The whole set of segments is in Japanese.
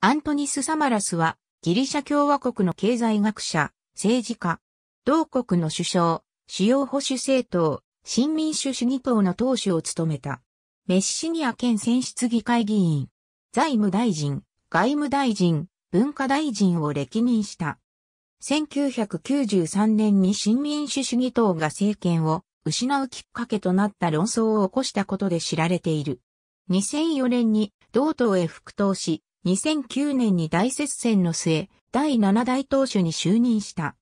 アントニス・サマラスは、ギリシャ共和国の経済学者、政治家、同国の首相、主要保守政党、新民主主義党の党首を務めた。メッシニア県選出議会議員、財務大臣、外務大臣、文化大臣を歴任した。1993年に新民主主義党が政権を失うきっかけとなった論争を起こしたことで知られている。2004年に同党へ復党し、2009年に大接戦の末、第7代当主に就任した。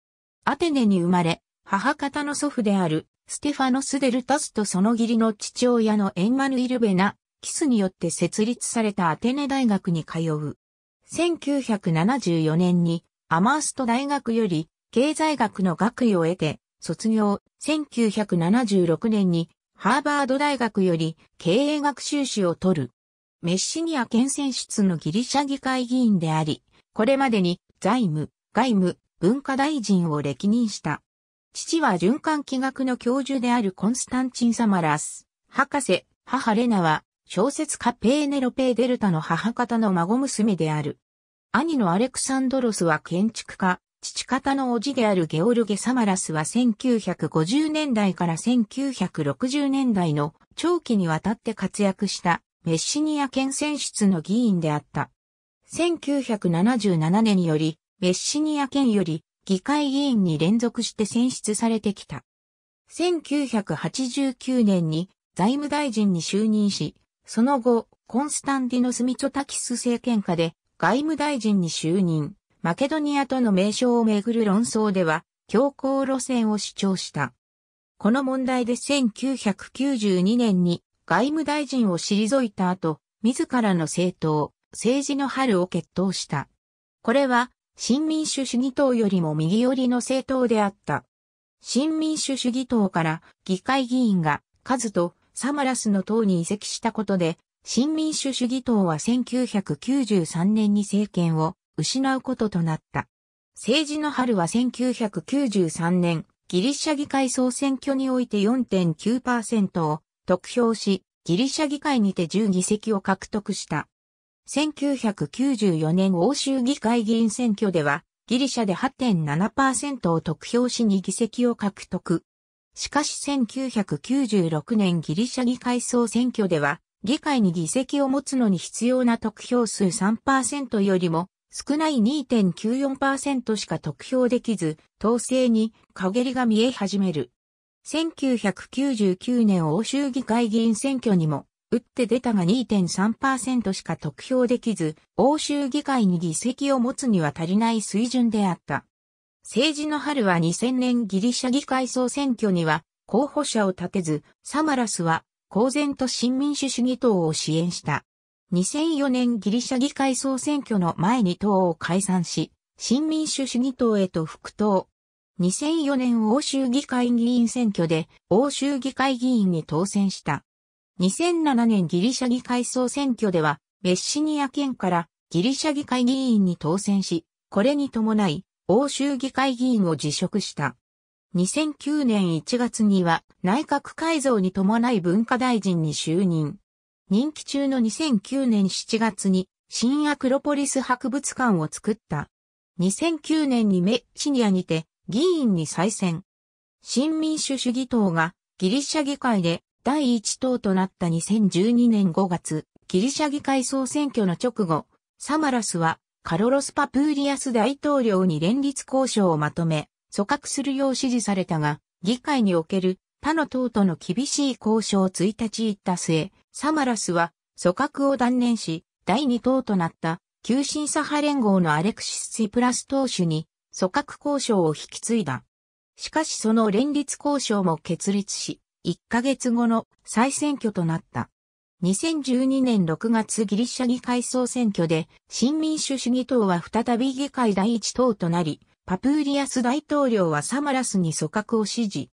アテネに生まれ、母方の祖父である、ステファノス・デルタスとその義理の父親のエンマヌイル・ベナ、キスによって設立されたアテネ大学に通う。1974年にアマースト大学より経済学の学位を得て卒業。1976年にハーバード大学より経営学修士を取る。メッシニア県選出のギリシャ議会議員であり、これまでに財務、外務、文化大臣を歴任した。父は循環器学の教授であるコンスタンチン・サマラス、博士、母レナは、小説家ペーネロペー・デルタの母方の孫娘である。兄のアレクサンドロスは建築家、父方の叔父であるゲオルゲ・サマラスは1950年代から1960年代の長期にわたって活躍したメッシニア県選出の議員であった。1977年により、メッシニア県より議会議員に連続して選出されてきた。1989年に財務大臣に就任し、その後、コンスタンディノス・ミチョタキス政権下で外務大臣に就任。マケドニアとの名称をめぐる論争では、強硬路線を主張した。この問題で1992年に外務大臣を退いた後、自らの政党、政治の春を決闘した。これは、新民主主義党よりも右寄りの政党であった。新民主主義党から議会議員がカズとサマラスの党に移籍したことで、新民主主義党は1993年に政権を失うこととなった。政治の春は1993年、ギリシャ議会総選挙において4.9%を得票し、ギリシャ議会にて10議席を獲得した。1994年欧州議会議員選挙では、ギリシャで8.7%を得票し2議席を獲得。しかし1996年ギリシャ議会総選挙では、議会に議席を持つのに必要な得票数3%よりも少ない2.94%しか得票できず、統制に陰りが見え始める。1999年欧州議会議員選挙にも、打って出たが2.3%しか得票できず、欧州議会に議席を持つには足りない水準であった。政治の春は2000年ギリシャ議会総選挙には、候補者を立てず、サマラスは、公然と新民主主義党を支援した。2004年ギリシャ議会総選挙の前に党を解散し、新民主主義党へと復党。2004年欧州議会議員選挙で欧州議会議員に当選した。2007年ギリシャ議会総選挙では、メッシニア県からギリシャ議会議員に当選し、これに伴い、欧州議会議員を辞職した。2009年1月には内閣改造に伴い文化大臣に就任。任期中の2009年7月に新アクロポリス博物館を作った。2009年にメッシニアにて議員に再選。新民主主義党がギリシャ議会で第一党となった2012年5月、ギリシャ議会総選挙の直後、サマラスはカロロス・パプーリアス大統領に連立交渉をまとめ、組閣するよう指示されたが、議会における他の党との厳しい交渉を1日行った末、サマラスは組閣を断念し、第2党となった、急進左派連合のアレクシス・シプラス党首に組閣交渉を引き継いだ。しかしその連立交渉も決裂し、1ヶ月後の再選挙となった。2012年6月ギリシャ議会総選挙で、新民主主義党は再び議会第一党となり、パプーリアス大統領はサマラスに組閣を支持。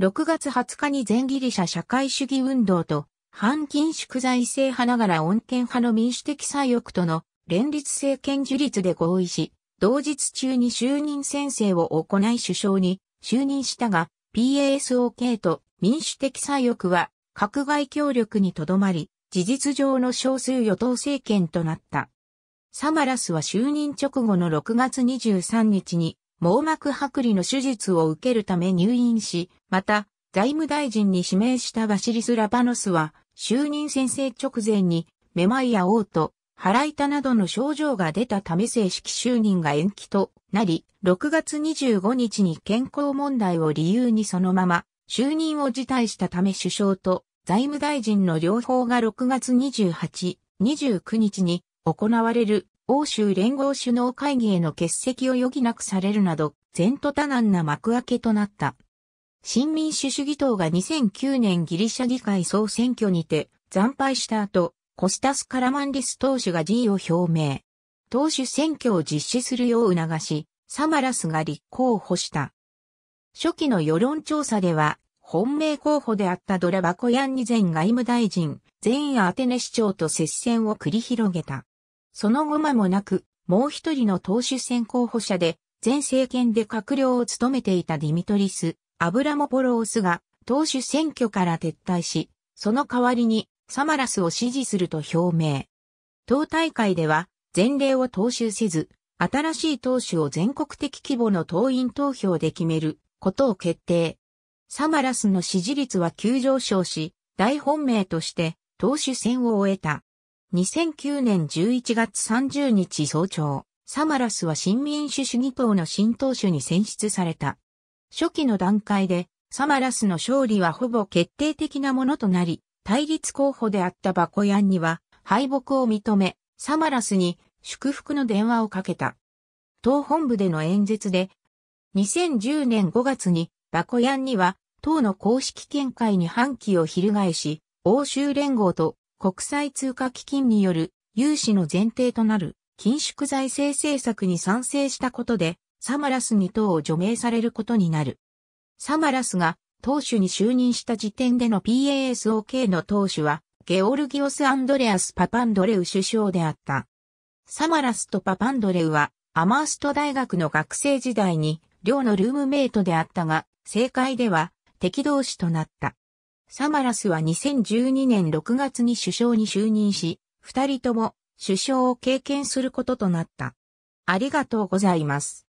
6月20日に全ギリシャ社会主義運動と、反緊縮財政派ながら穏健派の民主的左翼との連立政権樹立で合意し、同日中に就任宣誓を行い首相に就任したが、PASOK と民主的左翼は、閣外協力にとどまり、事実上の少数与党政権となった。サマラスは就任直後の6月23日に網膜剥離の手術を受けるため入院し、また財務大臣に指名したバシリス・ラバノスは就任宣誓直前にめまいや嘔吐、腹痛などの症状が出たため正式就任が延期となり、6月25日に健康問題を理由にそのまま就任を辞退したため首相と財務大臣の両方が6月28、29日に行われる欧州連合首脳会議への欠席を余儀なくされるなど、前途多難な幕開けとなった。新民主主義党が2009年ギリシャ議会総選挙にて惨敗した後、コスタス・カラマンリス党首が辞意を表明。党首選挙を実施するよう促し、サマラスが立候補した。初期の世論調査では、本命候補であったドラバコヤンニ前外務大臣、前アテネ市長と接戦を繰り広げた。その後間もなく、もう一人の党首選候補者で、前政権で閣僚を務めていたディミトリス・アブラモポロースが、党首選挙から撤退し、その代わりにサマラスを支持すると表明。党大会では前例を踏襲せず、新しい党首を全国的規模の党員投票で決めることを決定。サマラスの支持率は急上昇し、大本命として党首選を終えた。2009年11月30日早朝、サマラスは新民主主義党の新党首に選出された。初期の段階で、サマラスの勝利はほぼ決定的なものとなり、対立候補であったバコヤンには敗北を認め、サマラスに祝福の電話をかけた。党本部での演説で、2010年5月にバコヤンには党の公式見解に反旗を翻し、欧州連合と国際通貨基金による融資の前提となる緊縮財政政策に賛成したことで、サマラスに党を除名されることになる。サマラスが投手に就任した時点での PASOK の投手は、ゲオルギオス・アンドレアス・パパンドレウ首相であった。サマラスとパパンドレウは、アマースト大学の学生時代に、寮のルームメイトであったが、政界では、敵同士となった。サマラスは2012年6月に首相に就任し、二人とも首相を経験することとなった。ありがとうございます。